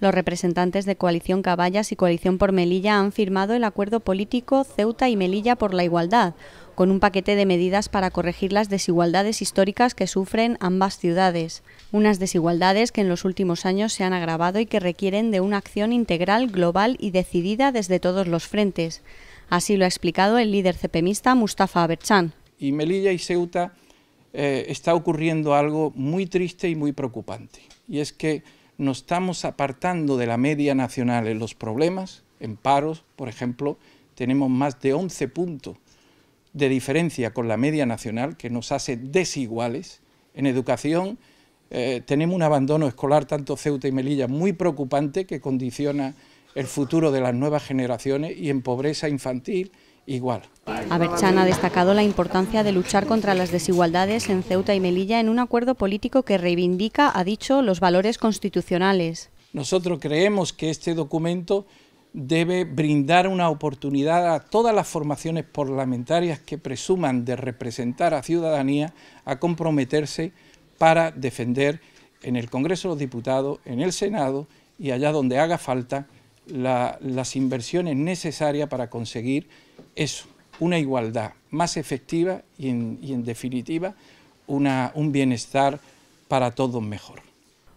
Los representantes de Coalición Caballas y Coalición por Melilla han firmado el acuerdo político Ceuta y Melilla por la igualdad, con un paquete de medidas para corregir las desigualdades históricas que sufren ambas ciudades, unas desigualdades que en los últimos años se han agravado y que requieren de una acción integral, global y decidida desde todos los frentes. Así lo ha explicado el líder cepemista Mustafa Aberchan. Y Melilla y Ceuta eh, está ocurriendo algo muy triste y muy preocupante, y es que nos estamos apartando de la media nacional en los problemas, en paros, por ejemplo, tenemos más de 11 puntos de diferencia con la media nacional que nos hace desiguales. En educación eh, tenemos un abandono escolar, tanto Ceuta y Melilla, muy preocupante que condiciona el futuro de las nuevas generaciones y en pobreza infantil igual. Berchan ha destacado la importancia de luchar contra las desigualdades en Ceuta y Melilla en un acuerdo político que reivindica, ha dicho, los valores constitucionales. Nosotros creemos que este documento debe brindar una oportunidad a todas las formaciones parlamentarias que presuman de representar a ciudadanía a comprometerse para defender en el Congreso de los Diputados, en el Senado y allá donde haga falta las inversiones necesarias para conseguir eso, una igualdad más efectiva y en, definitiva un bienestar para todos mejor.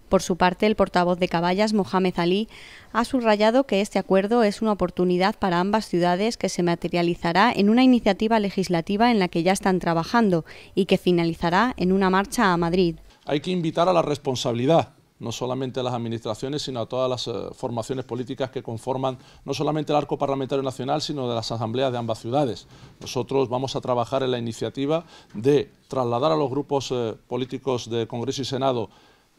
Por su parte, el portavoz de Caballas, Mohamed Ali, ha subrayado que este acuerdo es una oportunidad para ambas ciudades que se materializará en una iniciativa legislativa en la que ya están trabajando y que finalizará en una marcha a Madrid. Hay que invitar a la responsabilidad no solamente a las administraciones, sino a todas las eh, formaciones políticas que conforman no solamente el arco parlamentario nacional, sino de las asambleas de ambas ciudades. Nosotros vamos a trabajar en la iniciativa de trasladar a los grupos eh, políticos de Congreso y Senado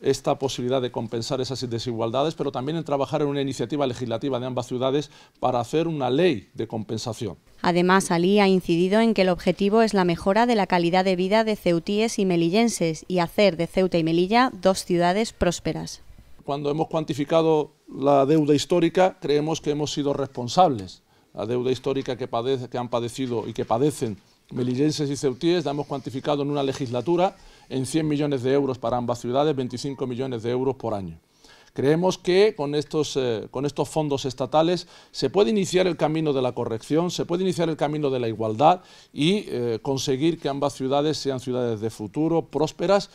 esta posibilidad de compensar esas desigualdades, pero también en trabajar en una iniciativa legislativa de ambas ciudades para hacer una ley de compensación. Además, Ali ha incidido en que el objetivo es la mejora de la calidad de vida de ceutíes y melillenses y hacer de Ceuta y Melilla dos ciudades prósperas. Cuando hemos cuantificado la deuda histórica, creemos que hemos sido responsables. La deuda histórica que, que han padecido y que padecen melillenses y ceutíes, la hemos cuantificado en una legislatura en 100 millones de euros para ambas ciudades, 25 millones de euros por año. Creemos que con estos, eh, con estos fondos estatales se puede iniciar el camino de la corrección, se puede iniciar el camino de la igualdad y eh, conseguir que ambas ciudades sean ciudades de futuro, prósperas.